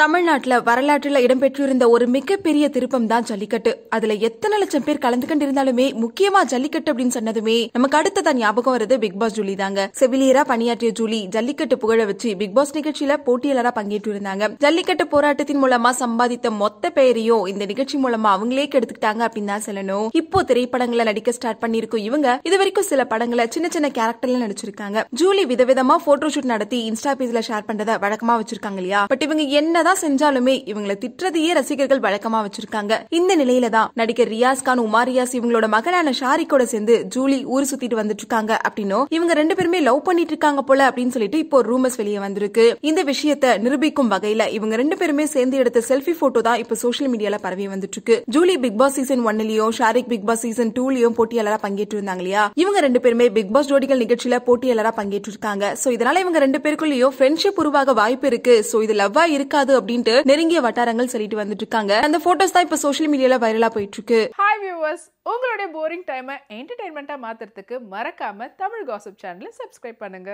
தமிழ்நாட்டில் வரலாற்றில் இடம்பெற்றிருந்த ஒரு மிகப்பெரிய திருப்பம் தான் ஜல்லிக்கட்டு அதுல எத்தனை லட்சம் பேர் கலந்துகிட்டு இருந்தாலுமே முக்கியமா ஜல்லிக்கட்டு அப்படின்னு சொன்னதுமே நமக்கு தான் ஞாபகம் வருது பிக் பாஸ் ஜூலி தாங்க செவிலியரா பணியாற்றிய ஜூலி ஜல்லிக்கட்டு புகழ வச்சு பிக் பாஸ் நிகழ்ச்சியில போட்டியாளரா பங்கேற்று இருந்தாங்க ஜல்லிக்கட்டு போராட்டத்தின் மூலமா சம்பாதித்த மொத்த பெயரையும் இந்த நிகழ்ச்சி மூலமா அவங்களே கெடுத்துக்கிட்டாங்க அப்படின்னு தான் சொல்லணும் இப்போ திரைப்படங்களை நடிக்க ஸ்டார்ட் பண்ணிருக்கும் இவங்க இது வரைக்கும் சில படங்களை சின்ன சின்ன கேரக்டர்ல நடிச்சிருக்காங்க ஜூலி விதவிதமா போட்டோ ஷூட் நடத்தி இன்ஸ்டா பேஜ்ல ஷேர் பண்றத வழக்கமா வச்சிருக்காங்க இல்லையா பட் இவங்க என்ன என்னதான் செஞ்சாலுமே இவங்களை திட்டுறதையே ரசிகர்கள் வழக்கமா வச்சிருக்காங்க இந்த நிலையில தான் நடிகர் ரியாஸ் கான் உமா ரியாஸ் இவங்களோட மகனான ஷாரிக்கோட சேர்ந்து ஜூலி ஊர் சுத்திட்டு வந்துட்டு இருக்காங்க அப்படின்னும் இவங்க ரெண்டு பேருமே லவ் பண்ணிட்டு இருக்காங்க போல அப்படின்னு சொல்லிட்டு இப்போ ரூமர்ஸ் வெளியே வந்திருக்கு இந்த விஷயத்த நிரூபிக்கும் வகையில இவங்க ரெண்டு பேருமே சேர்ந்து எடுத்த செல்ஃபி போட்டோ தான் இப்போ சோசியல் மீடியால பரவி வந்துட்டு இருக்கு ஜூலி பிக் பாஸ் சீசன் ஒன்லயும் ஷாரிக் பிக் பாஸ் சீசன் டூலயும் போட்டியாளரா பங்கேற்று இருந்தாங்க இல்லையா இவங்க ரெண்டு பேருமே பிக் பாஸ் ஜோடிகள் நிகழ்ச்சியில போட்டியாளரா பங்கேற்று இருக்காங்க சோ இதனால இவங்க ரெண்டு பேருக்குள்ளயும் ஃப்ரெண்ட்ஷிப் உருவாக வாய்ப்பு இருக்கு சோ இது லவ்வா இருக்காது கூடாது அப்படின்ட்டு நெருங்கிய வட்டாரங்கள் சொல்லிட்டு வந்துட்டு இருக்காங்க அந்த போட்டோஸ் தான் இப்ப சோஷியல் மீடியால வைரலா போயிட்டு இருக்கு ஹாய் வியூவர்ஸ் உங்களுடைய போரிங் டைம் என்டர்டைன்மெண்டா மாத்துறதுக்கு மறக்காம தமிழ் காசப் சேனல சப்ஸ்கிரைப் பண்ணுங்க